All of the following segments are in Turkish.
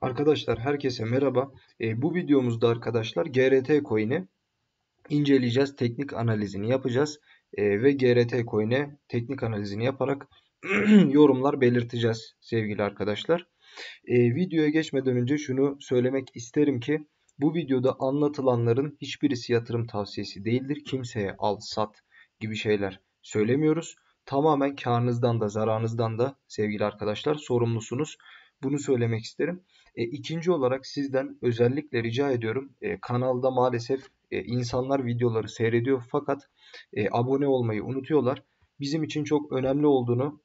Arkadaşlar herkese merhaba. E, bu videomuzda arkadaşlar GRT coin'i inceleyeceğiz. Teknik analizini yapacağız. E, ve GRT coin'e teknik analizini yaparak yorumlar belirteceğiz sevgili arkadaşlar. E, videoya geçmeden önce şunu söylemek isterim ki bu videoda anlatılanların hiçbirisi yatırım tavsiyesi değildir. Kimseye al sat gibi şeyler söylemiyoruz. Tamamen karınızdan da zararınızdan da sevgili arkadaşlar sorumlusunuz. Bunu söylemek isterim. E, ikinci olarak sizden özellikle rica ediyorum. E, kanalda maalesef e, insanlar videoları seyrediyor fakat e, abone olmayı unutuyorlar. Bizim için çok önemli olduğunu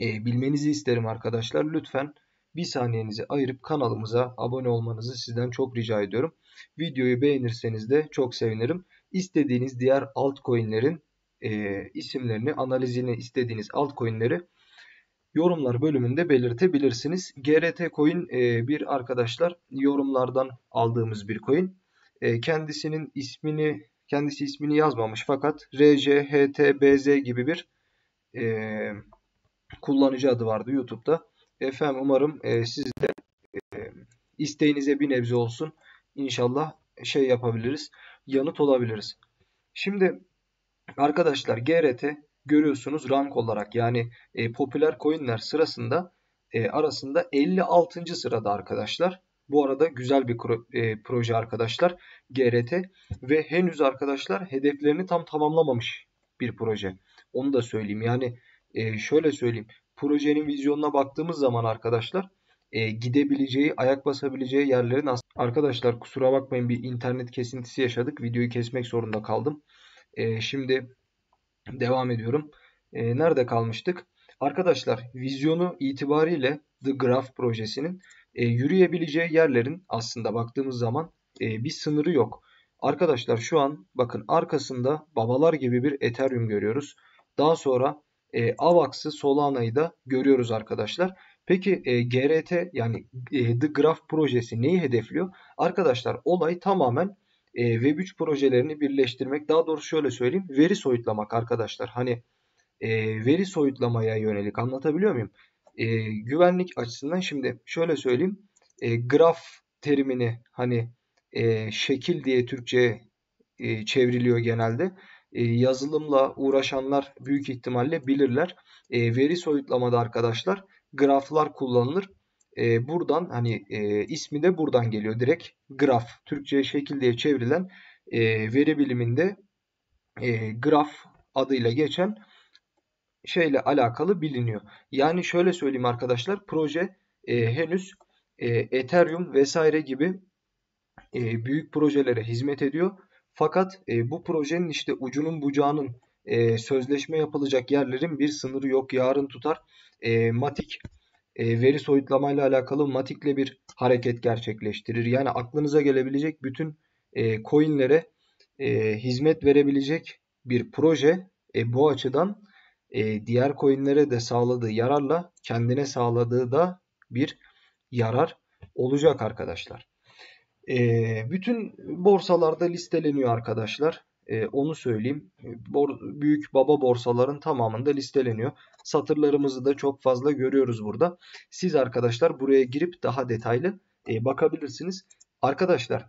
e, bilmenizi isterim arkadaşlar. Lütfen bir saniyenizi ayırıp kanalımıza abone olmanızı sizden çok rica ediyorum. Videoyu beğenirseniz de çok sevinirim. İstediğiniz diğer altcoin'lerin e, isimlerini, analizini istediğiniz altcoin'leri yorumlar bölümünde belirtebilirsiniz. GRT coin e, bir arkadaşlar yorumlardan aldığımız bir coin. E, kendisinin ismini kendisi ismini yazmamış fakat RCHTBZ gibi bir e, kullanıcı adı vardı YouTube'da. Efendim umarım e, siz de isteğinize bir nebze olsun. İnşallah şey yapabiliriz. Yanıt olabiliriz. Şimdi arkadaşlar GRT görüyorsunuz rank olarak yani e, popüler coinler sırasında e, arasında 56. sırada arkadaşlar. Bu arada güzel bir e, proje arkadaşlar GRT ve henüz arkadaşlar hedeflerini tam tamamlamamış bir proje. Onu da söyleyeyim yani e, şöyle söyleyeyim projenin vizyonuna baktığımız zaman arkadaşlar e, gidebileceği, ayak basabileceği yerlerin arkadaşlar kusura bakmayın bir internet kesintisi yaşadık. Videoyu kesmek zorunda kaldım. şimdi devam ediyorum. E, nerede kalmıştık? Arkadaşlar vizyonu itibariyle The Graph projesinin e, yürüyebileceği yerlerin aslında baktığımız zaman e, bir sınırı yok. Arkadaşlar şu an bakın arkasında babalar gibi bir Ethereum görüyoruz. Daha sonra e, AVAX'ı Solana'yı da görüyoruz arkadaşlar. Peki e, GRT yani e, The Graph projesi neyi hedefliyor? Arkadaşlar olay tamamen e, Web3 projelerini birleştirmek daha doğrusu şöyle söyleyeyim veri soyutlamak arkadaşlar. Hani e, veri soyutlamaya yönelik anlatabiliyor muyum? E, güvenlik açısından şimdi şöyle söyleyeyim e, graf terimini hani e, şekil diye Türkçe e, çevriliyor genelde. E, yazılımla uğraşanlar büyük ihtimalle bilirler. E, veri soyutlamada arkadaşlar graflar kullanılır e, buradan hani e, ismi de buradan geliyor direkt graf. Türkçe'ye şekil diye çevrilen e, veri biliminde e, graf adıyla geçen şeyle alakalı biliniyor. Yani şöyle söyleyeyim arkadaşlar proje e, henüz e, Ethereum vesaire gibi e, büyük projelere hizmet ediyor. Fakat e, bu projenin işte ucunun bucağının e, sözleşme yapılacak yerlerin bir sınırı yok. Yarın tutar e, Matik e, veri soyutlamayla alakalı matikle bir hareket gerçekleştirir. Yani aklınıza gelebilecek bütün e, coinlere e, hizmet verebilecek bir proje e, bu açıdan diğer coinlere de sağladığı yararla kendine sağladığı da bir yarar olacak arkadaşlar. bütün borsalarda listeleniyor arkadaşlar. onu söyleyeyim. büyük baba borsaların tamamında listeleniyor satırlarımızı da çok fazla görüyoruz burada. Siz arkadaşlar buraya girip daha detaylı e, bakabilirsiniz. Arkadaşlar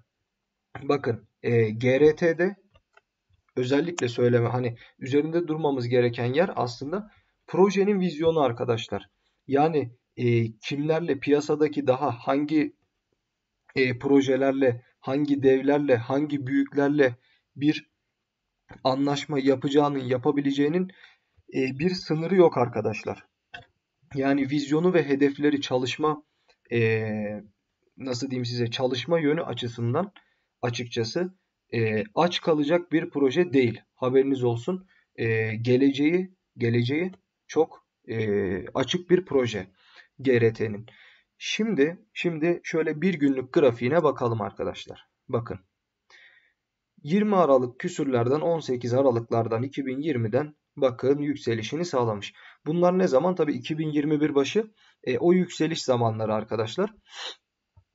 bakın e, GRT'de özellikle söyleme hani üzerinde durmamız gereken yer aslında projenin vizyonu arkadaşlar. Yani e, kimlerle piyasadaki daha hangi e, projelerle, hangi devlerle, hangi büyüklerle bir anlaşma yapacağının, yapabileceğinin e, bir sınırı yok arkadaşlar. Yani vizyonu ve hedefleri çalışma e, nasıl diyeyim size çalışma yönü açısından açıkçası e, aç kalacak bir proje değil. Haberiniz olsun. Geleceği geleceği çok açık bir proje GRT'nin. Şimdi şimdi şöyle bir günlük grafiğine bakalım arkadaşlar. Bakın. 20 Aralık küsürlerden 18 Aralıklardan 2020'den bakın yükselişini sağlamış. Bunlar ne zaman? Tabii 2021 başı e, o yükseliş zamanları arkadaşlar.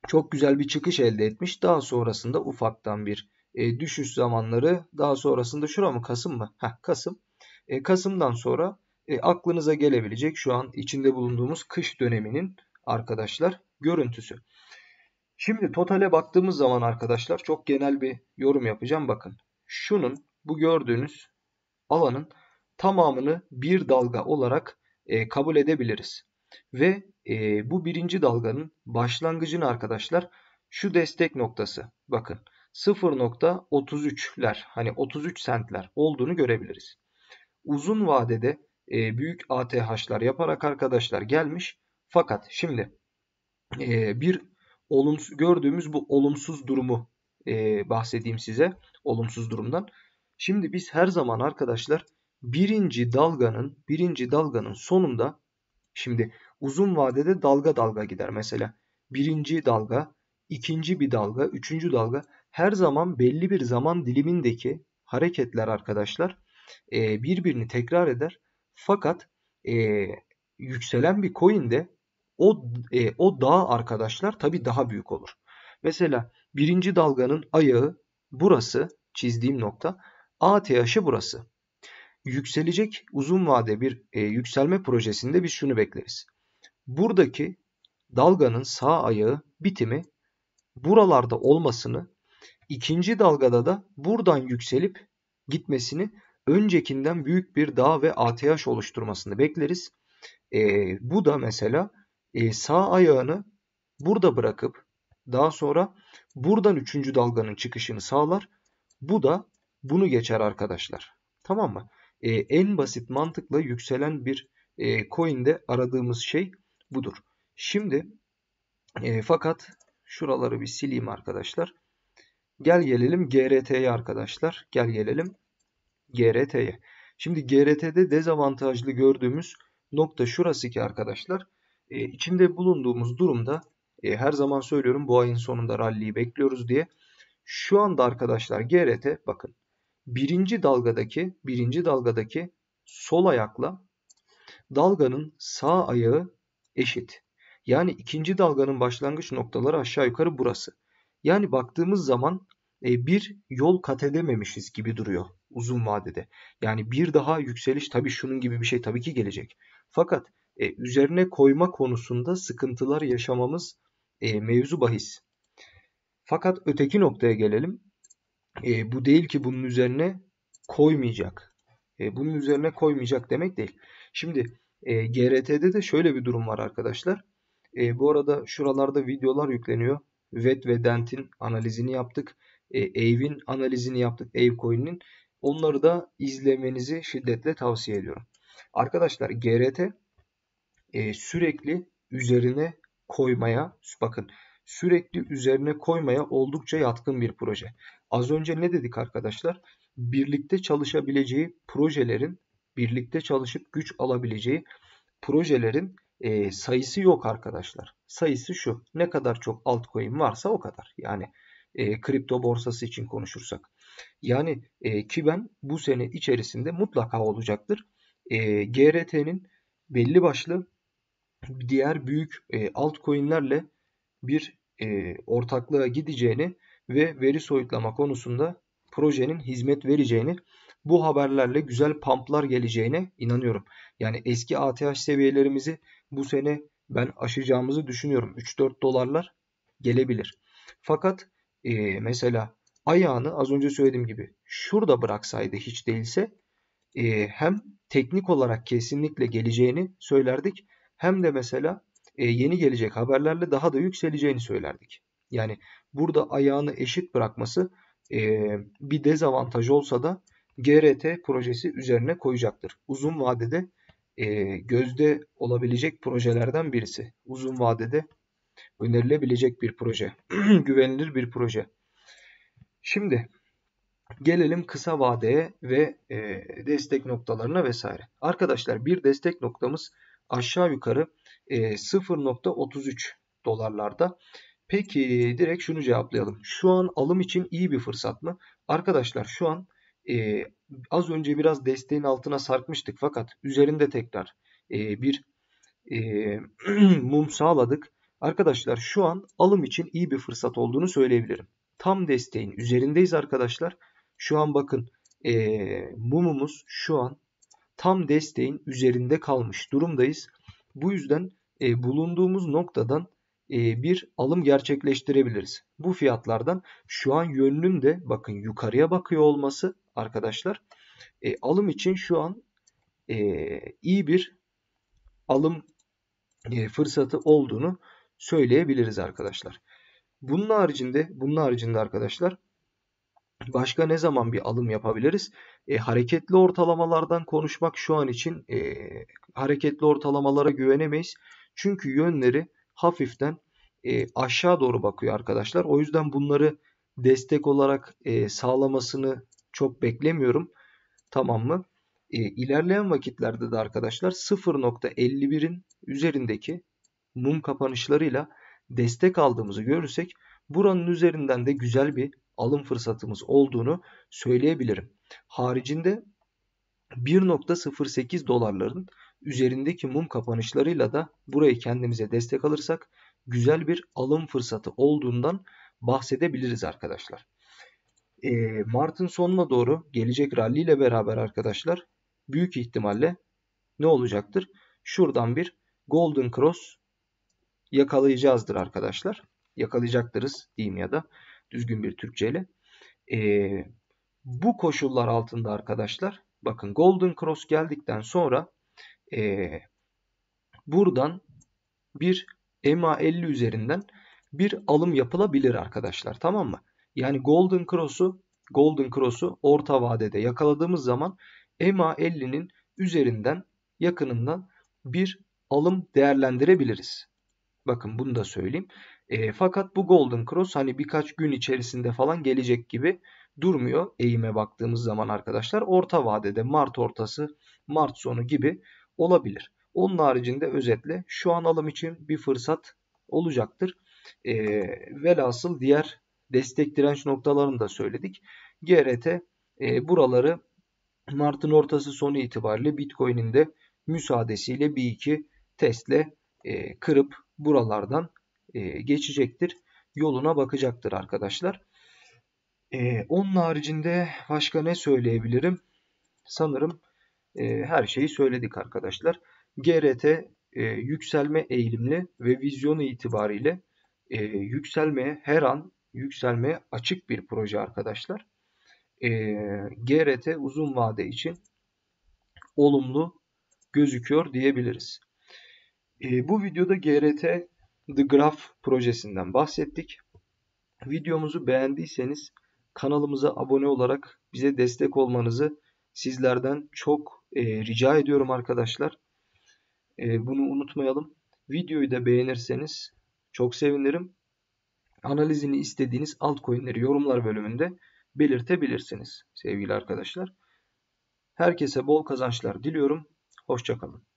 Çok güzel bir çıkış elde etmiş. Daha sonrasında ufaktan bir e, düşüş zamanları. Daha sonrasında şura mı? Kasım mı? Heh, Kasım. E, Kasım'dan sonra e, aklınıza gelebilecek şu an içinde bulunduğumuz kış döneminin arkadaşlar görüntüsü. Şimdi totale baktığımız zaman arkadaşlar çok genel bir yorum yapacağım. Bakın şunun bu gördüğünüz alanın tamamını bir dalga olarak e, kabul edebiliriz. Ve e, bu birinci dalganın başlangıcını arkadaşlar şu destek noktası bakın 0.33'ler hani 33 sentler olduğunu görebiliriz. Uzun vadede e, büyük ATH'lar yaparak arkadaşlar gelmiş fakat şimdi e, bir olumsuz gördüğümüz bu olumsuz durumu e, bahsedeyim size olumsuz durumdan. Şimdi biz her zaman arkadaşlar birinci dalganın birinci dalganın sonunda şimdi uzun vadede dalga dalga gider mesela. Birinci dalga, ikinci bir dalga, üçüncü dalga her zaman belli bir zaman dilimindeki hareketler arkadaşlar e, birbirini tekrar eder. Fakat e, yükselen bir coin'de o e, o dağ arkadaşlar tabi daha büyük olur. Mesela birinci dalganın ayağı burası çizdiğim nokta. ATH'ı burası yükselecek uzun vade bir e, yükselme projesinde biz şunu bekleriz. Buradaki dalganın sağ ayağı bitimi buralarda olmasını, ikinci dalgada da buradan yükselip gitmesini öncekinden büyük bir dağ ve ATH oluşturmasını bekleriz. E, bu da mesela e, sağ ayağını burada bırakıp daha sonra buradan üçüncü dalganın çıkışını sağlar. Bu da bunu geçer arkadaşlar. Tamam mı? e, en basit mantıkla yükselen bir e, coin'de aradığımız şey budur. Şimdi e, fakat şuraları bir sileyim arkadaşlar. Gel gelelim GRT'ye arkadaşlar. Gel gelelim GRT'ye. Şimdi GRT'de dezavantajlı gördüğümüz nokta şurası ki arkadaşlar. E, içinde bulunduğumuz durumda e, her zaman söylüyorum bu ayın sonunda rally'yi bekliyoruz diye. Şu anda arkadaşlar GRT bakın birinci dalgadaki birinci dalgadaki sol ayakla dalganın sağ ayağı eşit. Yani ikinci dalganın başlangıç noktaları aşağı yukarı burası. Yani baktığımız zaman e, bir yol kat edememişiz gibi duruyor uzun vadede. Yani bir daha yükseliş tabii şunun gibi bir şey tabii ki gelecek. Fakat e, üzerine koyma konusunda sıkıntılar yaşamamız e, mevzu bahis. Fakat öteki noktaya gelelim. E, bu değil ki bunun üzerine koymayacak. E, bunun üzerine koymayacak demek değil. Şimdi e, GRT'de de şöyle bir durum var arkadaşlar. E, bu arada şuralarda videolar yükleniyor. VET ve DENT'in analizini yaptık. E, Eiv'in analizini yaptık. Eiv Onları da izlemenizi şiddetle tavsiye ediyorum. Arkadaşlar GRT e, sürekli üzerine koymaya bakın sürekli üzerine koymaya oldukça yatkın bir proje. Az önce ne dedik arkadaşlar? Birlikte çalışabileceği projelerin, birlikte çalışıp güç alabileceği projelerin e, sayısı yok arkadaşlar. Sayısı şu. Ne kadar çok altcoin varsa o kadar. Yani e, kripto borsası için konuşursak. Yani e, ki ben bu sene içerisinde mutlaka olacaktır. E, GRT'nin belli başlı diğer büyük e, altcoin'lerle bir e, ortaklığa gideceğini ve veri soyutlama konusunda projenin hizmet vereceğini, bu haberlerle güzel pamplar geleceğine inanıyorum. Yani eski ATH seviyelerimizi bu sene ben aşacağımızı düşünüyorum. 3-4 dolarlar gelebilir. Fakat e, mesela ayağını az önce söylediğim gibi şurada bıraksaydı hiç değilse e, hem teknik olarak kesinlikle geleceğini söylerdik hem de mesela e, yeni gelecek haberlerle daha da yükseleceğini söylerdik. Yani burada ayağını eşit bırakması e, bir dezavantaj olsa da GRT projesi üzerine koyacaktır. Uzun vadede e, gözde olabilecek projelerden birisi. Uzun vadede önerilebilecek bir proje. Güvenilir bir proje. Şimdi gelelim kısa vadeye ve e, destek noktalarına vesaire. Arkadaşlar bir destek noktamız aşağı yukarı e, 0.33 dolarlarda. Peki direkt şunu cevaplayalım. Şu an alım için iyi bir fırsat mı? Arkadaşlar şu an e, az önce biraz desteğin altına sarkmıştık fakat üzerinde tekrar e, bir e, mum sağladık. Arkadaşlar şu an alım için iyi bir fırsat olduğunu söyleyebilirim. Tam desteğin üzerindeyiz arkadaşlar. Şu an bakın e, mumumuz şu an tam desteğin üzerinde kalmış durumdayız. Bu yüzden e, bulunduğumuz noktadan e, bir alım gerçekleştirebiliriz. Bu fiyatlardan şu an yönlüm de bakın yukarıya bakıyor olması arkadaşlar e, alım için şu an e, iyi bir alım e, fırsatı olduğunu söyleyebiliriz arkadaşlar. Bunun haricinde bunun haricinde arkadaşlar başka ne zaman bir alım yapabiliriz? E, hareketli ortalamalardan konuşmak şu an için e, hareketli ortalamalara güvenemeyiz. Çünkü yönleri hafiften e, aşağı doğru bakıyor arkadaşlar. O yüzden bunları destek olarak e, sağlamasını çok beklemiyorum. Tamam mı? E, ilerleyen vakitlerde de arkadaşlar 0.51'in üzerindeki mum kapanışlarıyla destek aldığımızı görürsek buranın üzerinden de güzel bir alım fırsatımız olduğunu söyleyebilirim. Haricinde 1.08 dolarların üzerindeki mum kapanışlarıyla da burayı kendimize destek alırsak güzel bir alım fırsatı olduğundan bahsedebiliriz arkadaşlar. E, Mart'ın sonuna doğru gelecek rally ile beraber arkadaşlar büyük ihtimalle ne olacaktır? Şuradan bir Golden Cross yakalayacağızdır arkadaşlar. Yakalayacaktırız diyeyim ya da düzgün bir Türkçe ile. E, ee, bu koşullar altında arkadaşlar bakın Golden Cross geldikten sonra e, buradan bir MA50 üzerinden bir alım yapılabilir arkadaşlar tamam mı? Yani Golden Cross'u Golden Cross'u orta vadede yakaladığımız zaman MA50'nin üzerinden yakınından bir alım değerlendirebiliriz. Bakın bunu da söyleyeyim. E, fakat bu Golden Cross hani birkaç gün içerisinde falan gelecek gibi durmuyor eğime baktığımız zaman arkadaşlar. Orta vadede Mart ortası, Mart sonu gibi olabilir. Onun haricinde özetle şu an alım için bir fırsat olacaktır. E, velhasıl diğer destek direnç noktalarını da söyledik. GRT e, buraları Mart'ın ortası sonu itibariyle Bitcoin'in de müsaadesiyle bir iki testle e, kırıp buralardan e, geçecektir. Yoluna bakacaktır arkadaşlar. E, onun haricinde başka ne söyleyebilirim? Sanırım e, her şeyi söyledik arkadaşlar. GRT e, yükselme eğilimli ve vizyonu itibariyle e, yükselmeye her an yükselmeye açık bir proje arkadaşlar. E, GRT uzun vade için olumlu gözüküyor diyebiliriz. E, bu videoda GRT The Graph projesinden bahsettik. Videomuzu beğendiyseniz kanalımıza abone olarak bize destek olmanızı sizlerden çok e, rica ediyorum arkadaşlar. E, bunu unutmayalım. Videoyu da beğenirseniz çok sevinirim. Analizini istediğiniz altcoin'leri yorumlar bölümünde belirtebilirsiniz sevgili arkadaşlar. Herkese bol kazançlar diliyorum. Hoşçakalın.